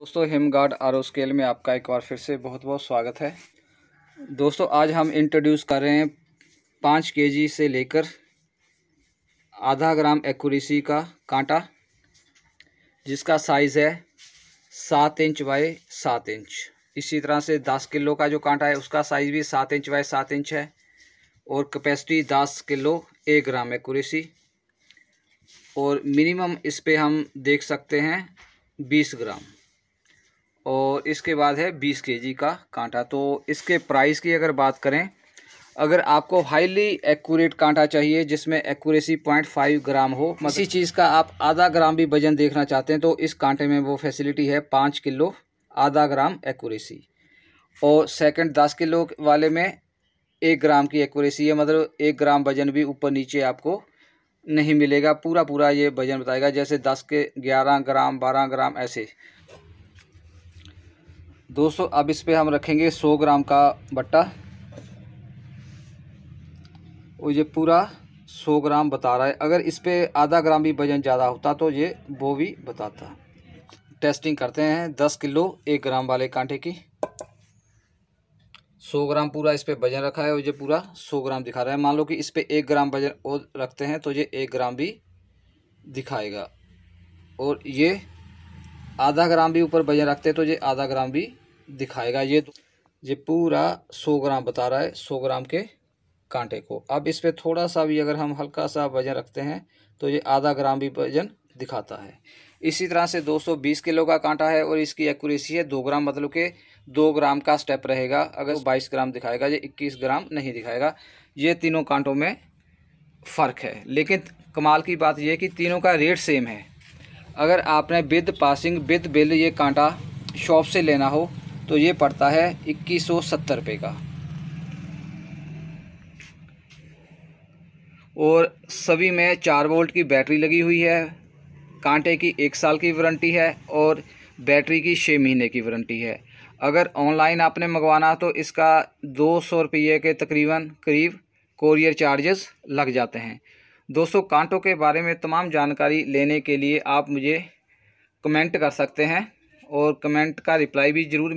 दोस्तों हिमगार्ड are scale में आपका एक बार फिर से बहुत बहुत स्वागत है दोस्तों आज हम इंट्रोड्यूस कर रहे हैं पाँच के से लेकर आधा ग्राम एक्यूरेसी का कांटा जिसका साइज़ है सात इंच बाय सात इंच इसी तरह से दस किलो का जो कांटा है उसका साइज़ भी सात इंच बाय सात इंच है और कैपेसिटी दस किलो एक ग्राम एक्यूरेसी और मिनिमम इस पर हम देख सकते हैं बीस ग्राम और इसके बाद है बीस के जी का कांटा तो इसके प्राइस की अगर बात करें अगर आपको हाईली एक्यूरेट कांटा चाहिए जिसमें एक्यूरेसी पॉइंट फाइव ग्राम हो मतलब इसी चीज़ का आप आधा ग्राम भी वजन देखना चाहते हैं तो इस कांटे में वो फैसिलिटी है पाँच किलो आधा ग्राम एक्यूरेसी और सेकंड दस किलो वाले में एक ग्राम की एक्यूरेसी है मतलब एक ग्राम वजन भी ऊपर नीचे आपको नहीं मिलेगा पूरा पूरा ये वजन बताएगा जैसे दस के ग्यारह ग्राम बारह ग्राम ऐसे दोस्तों अब इस पर हम रखेंगे 100 ग्राम का बट्टा और ये पूरा 100 ग्राम बता रहा है अगर इस पर आधा ग्राम भी वजन ज़्यादा होता तो ये वो भी बताता टेस्टिंग करते हैं 10 किलो एक ग्राम वाले कांटे की 100 ग्राम पूरा इस पर वजन रखा है और ये पूरा 100 ग्राम दिखा रहा है मान लो कि इस पर एक ग्राम वजन और रखते हैं तो ये एक ग्राम भी दिखाएगा और ये आधा ग्राम भी ऊपर वजन रखते हैं तो ये आधा ग्राम भी दिखाएगा ये ये पूरा सौ ग्राम बता रहा है सौ ग्राम के कांटे को अब इस पर थोड़ा सा भी अगर हम हल्का सा वजन रखते हैं तो ये आधा ग्राम भी वजन दिखाता है इसी तरह से 220 किलो का कांटा है और इसकी एक्यूरेसी है दो ग्राम मतलब के दो ग्राम का स्टेप रहेगा अगर तो 22 ग्राम दिखाएगा ये 21 ग्राम नहीं दिखाएगा ये तीनों कांटों में फ़र्क है लेकिन कमाल की बात यह कि तीनों का रेट सेम है अगर आपने विद पासिंग विद बिल ये कांटा शॉप से लेना हो तो ये पड़ता है इक्कीस सौ सत्तर रुपये का और सभी में चार वोल्ट की बैटरी लगी हुई है कांटे की एक साल की वारंटी है और बैटरी की छः महीने की वारंटी है अगर ऑनलाइन आपने मंगवाना तो इसका दो सौ रुपये के तकरीबन करीब कोरियर चार्जेस लग जाते हैं दोस्तों कांटों के बारे में तमाम जानकारी लेने के लिए आप मुझे कमेंट कर सकते हैं और कमेंट का रिप्लाई भी ज़रूर